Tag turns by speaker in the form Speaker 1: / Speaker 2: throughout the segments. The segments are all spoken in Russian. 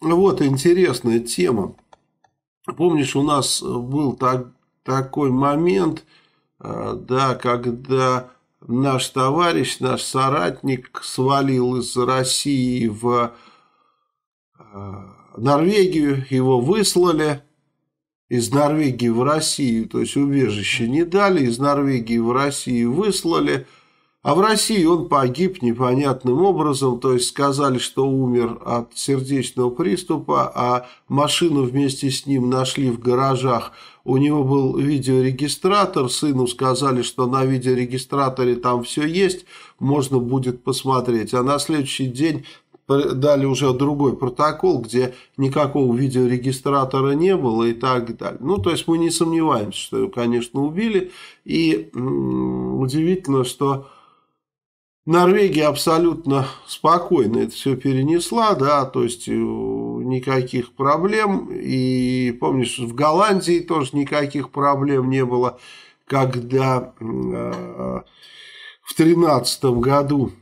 Speaker 1: Вот интересная тема. Помнишь, у нас был так, такой момент, э, да, когда наш товарищ, наш соратник свалил из России в э, Норвегию, его выслали из Норвегии в Россию, то есть убежище не дали, из Норвегии в Россию выслали – а в России он погиб непонятным образом, то есть сказали, что умер от сердечного приступа, а машину вместе с ним нашли в гаражах. У него был видеорегистратор, сыну сказали, что на видеорегистраторе там все есть, можно будет посмотреть. А на следующий день дали уже другой протокол, где никакого видеорегистратора не было и так далее. Ну, то есть мы не сомневаемся, что его, конечно, убили. И удивительно, что Норвегия абсолютно спокойно это все перенесла, да, то есть э, никаких проблем. И помнишь, в Голландии тоже никаких проблем не было, когда э, в тринадцатом году,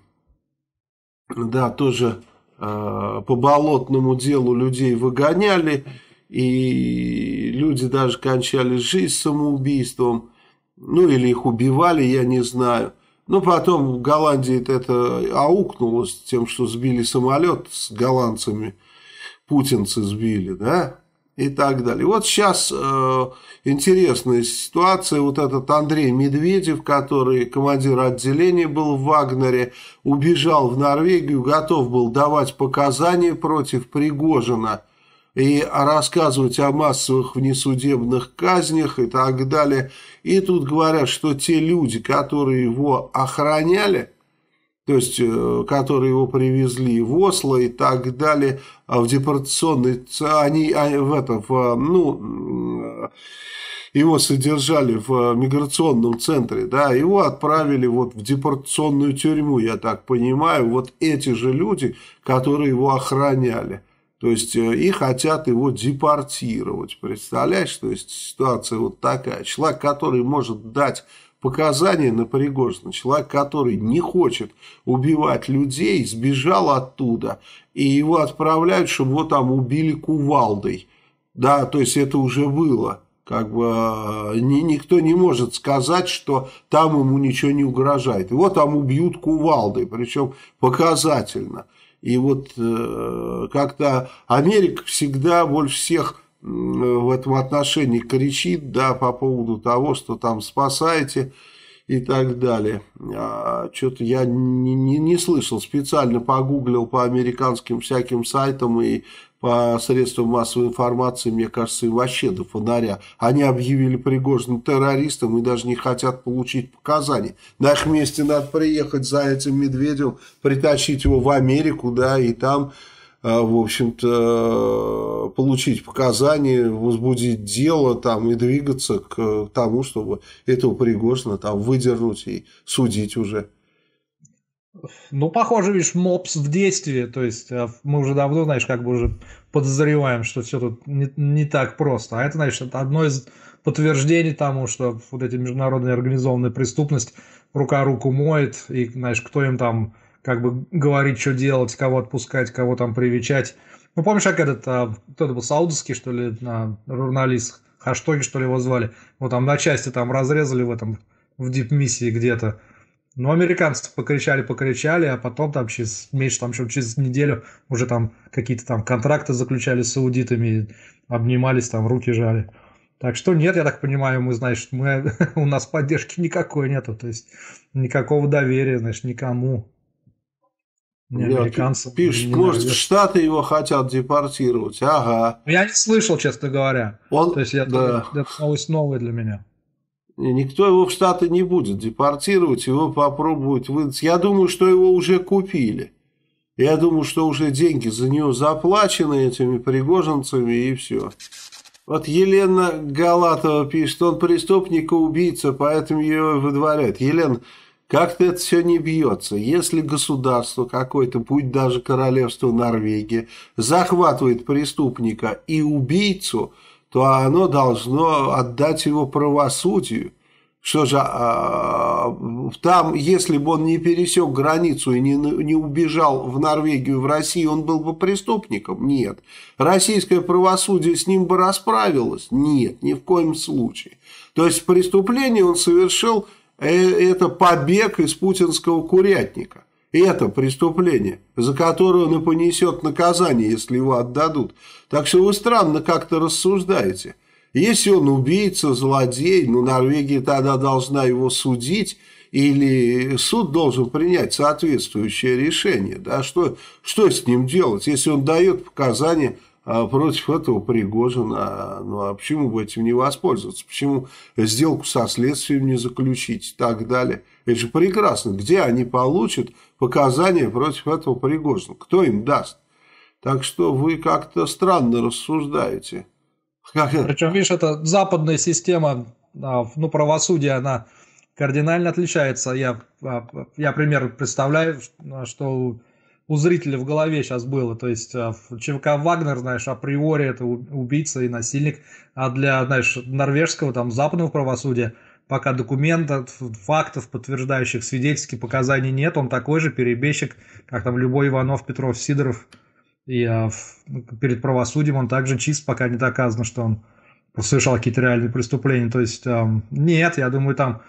Speaker 1: да, тоже э, по болотному делу людей выгоняли, и люди даже кончали жизнь самоубийством, ну или их убивали, я не знаю. Ну, потом в Голландии это аукнулось тем, что сбили самолет с голландцами, путинцы сбили, да, и так далее. Вот сейчас э, интересная ситуация, вот этот Андрей Медведев, который командир отделения был в Вагнере, убежал в Норвегию, готов был давать показания против Пригожина – и рассказывать о массовых внесудебных казнях и так далее. И тут говорят, что те люди, которые его охраняли, то есть, э, которые его привезли в Осло и так далее, а в депортационный, они, они а, в этом, ну, его содержали в миграционном центре, да, его отправили вот в депортационную тюрьму, я так понимаю, вот эти же люди, которые его охраняли. То есть, э, и хотят его депортировать. Представляешь, то есть, ситуация вот такая. Человек, который может дать показания на Пригожина. Человек, который не хочет убивать людей, сбежал оттуда, и его отправляют, чтобы его там убили кувалдой. Да, то есть это уже было. Как бы э, ни, никто не может сказать, что там ему ничего не угрожает. Его там убьют кувалдой, причем показательно. И вот э, как-то Америка всегда больше всех в этом отношении кричит, да, по поводу того, что там спасаете и так далее. А, Что-то я не, не, не слышал, специально погуглил по американским всяким сайтам и по средствам массовой информации, мне кажется, им вообще до фонаря. Они объявили Пригожина террористом и даже не хотят получить показания. На их месте надо приехать за этим Медведем, притащить его в Америку, да, и там Э, в общем-то, получить показания, возбудить дело там, и двигаться к тому, чтобы этого Пригожина там выдернуть и судить уже.
Speaker 2: Ну, похоже, видишь, мопс в действии. То есть э, мы уже давно, знаешь, как бы уже подозреваем, что все тут не, не так просто. А это, значит, одно из подтверждений тому, что вот эти международные организованная преступность рука руку моет, и, знаешь, кто им там как бы говорить, что делать, кого отпускать, кого там привечать. Ну, помнишь, как этот, а, кто-то был саудовский, что ли, на журналист, Хаштоги, что ли, его звали. Вот там на части там разрезали в этом, в дипмиссии где-то. Но ну, американцы покричали, покричали, а потом там через меньше, там через неделю уже там какие-то там контракты заключали с саудитами, обнимались, там руки жали. Так что нет, я так понимаю, мы, значит, мы, у нас поддержки никакой нету, то есть никакого доверия, значит, никому
Speaker 1: американцам. Пишет, может, в Штаты его хотят депортировать. Ага.
Speaker 2: Ну, я не слышал, честно говоря. Он... То есть я, да. это, это новость
Speaker 1: новая для меня. Никто его в Штаты не будет депортировать, его попробуют выдать. Я думаю, что его уже купили. Я думаю, что уже деньги за него заплачены этими пригожинцами и все. Вот Елена Галатова пишет, он преступник и убийца, поэтому ее выдворяют. Елена, как-то это все не бьется. Если государство какое-то, будь даже королевство Норвегии захватывает преступника и убийцу, то оно должно отдать его правосудию. Что же, а, а, там, если бы он не пересек границу и не, не убежал в Норвегию, в Россию, он был бы преступником? Нет. Российское правосудие с ним бы расправилось? Нет, ни в коем случае. То есть преступление он совершил Э, это побег из путинского курятника. Это преступление, за которое он и понесет наказание, если его отдадут. Так что вы странно как-то рассуждаете. Если он убийца, злодей, ну Норвегия тогда должна его судить, или суд должен принять соответствующее решение. Да? Что, что с ним делать, если он дает показания а против этого Пригожин. А, ну а почему бы этим не воспользоваться? Почему сделку со следствием не заключить и так далее? Это же прекрасно. Где они получат показания против этого Пригожина? Кто им даст? Так что вы как-то странно рассуждаете.
Speaker 2: Причем, видишь, это западная система а, ну, правосудия, она кардинально отличается. Я, а, я пример представляю, что у зрителя в голове сейчас было. То есть а, ЧВК Вагнер, знаешь, априори это убийца и насильник, а для, знаешь, норвежского, там, западного правосудия пока документов, фактов, подтверждающих свидетельские показания нет, он такой же перебежчик, как там любой Иванов, Петров, Сидоров. И а, ну, перед правосудием он также чист, пока не доказано, что он совершал какие-то реальные преступления. То есть а, нет, я думаю, там,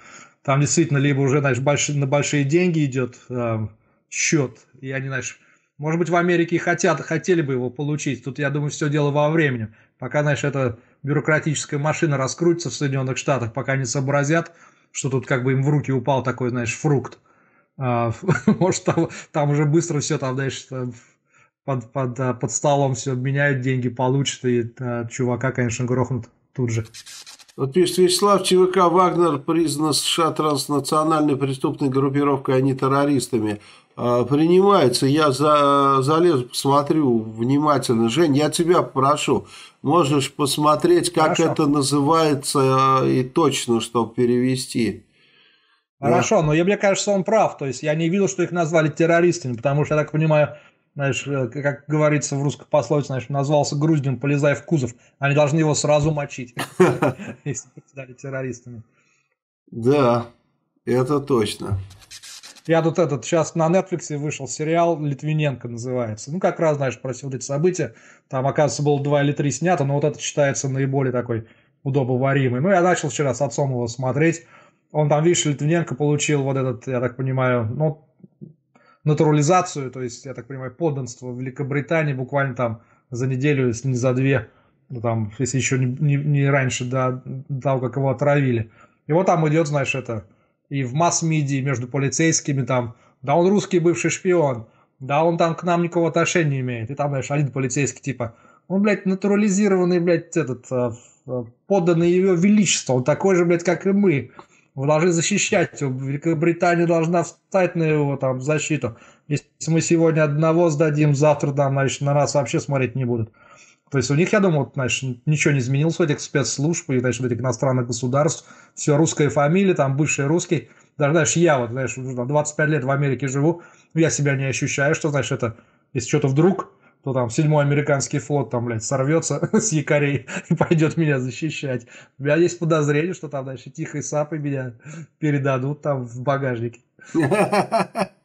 Speaker 2: там действительно либо уже, знаешь, больш, на большие деньги идет счет. Я не знаю, может быть, в Америке и хотят, хотели бы его получить. Тут, я думаю, все дело во времени. Пока, знаешь, эта бюрократическая машина раскрутится в Соединенных Штатах, пока не сообразят, что тут как бы им в руки упал такой, знаешь, фрукт. А, может, там, там уже быстро все там, знаешь, там, под, под, а, под столом все меняют, деньги получат, и а, чувака, конечно, грохнут тут же.
Speaker 1: Вот пишет Вячеслав, ЧВК «Вагнер» признан США транснациональной преступной группировкой, а не террористами. А, принимается, я за, залезу, посмотрю внимательно. Жень, я тебя прошу, можешь посмотреть, как Хорошо. это называется а, и точно, чтобы перевести.
Speaker 2: Хорошо, да. но я, мне кажется, он прав. То есть я не видел, что их назвали террористами, потому что, я так понимаю, знаешь, э, как говорится в русской пословице, знаешь, назвался груздем, полезай в кузов. Они должны его сразу мочить, если
Speaker 1: стали террористами. Да, это точно.
Speaker 2: Я тут этот, сейчас на Netflix вышел сериал «Литвиненко» называется. Ну, как раз, знаешь, про все вот эти события. Там, оказывается, было два или три снято, но вот это считается наиболее такой удобоваримый. Ну, я начал вчера с отцом его смотреть. Он там, видишь, Литвиненко получил вот этот, я так понимаю, ну, натурализацию, то есть, я так понимаю, подданство в Великобритании буквально там за неделю, если не за две, ну, там, если еще не, не, не раньше, до, до того, как его отравили. И вот там идет, знаешь, это и в масс-медии между полицейскими там, да он русский бывший шпион, да он там к нам никакого отношения не имеет. И там, знаешь, один полицейский типа, он, блядь, натурализированный, блядь, этот, э, э, подданный ее величество, он такой же, блядь, как и мы. Вы должны защищать его, Великобритания должна встать на его там защиту. Если мы сегодня одного сдадим, завтра там, значит, на нас вообще смотреть не будут. То есть у них, я думаю, вот, знаешь, ничего не изменилось у этих спецслужб и, значит, у этих иностранных государств. Все русская фамилия, там, бывший русский. Даже, знаешь, я вот, знаешь, 25 лет в Америке живу, я себя не ощущаю, что, знаешь, это, если что-то вдруг, то там седьмой американский флот там, блядь, сорвется с якорей и пойдет меня защищать. У меня есть подозрение, что там дальше тихой сапы меня передадут там в багажнике.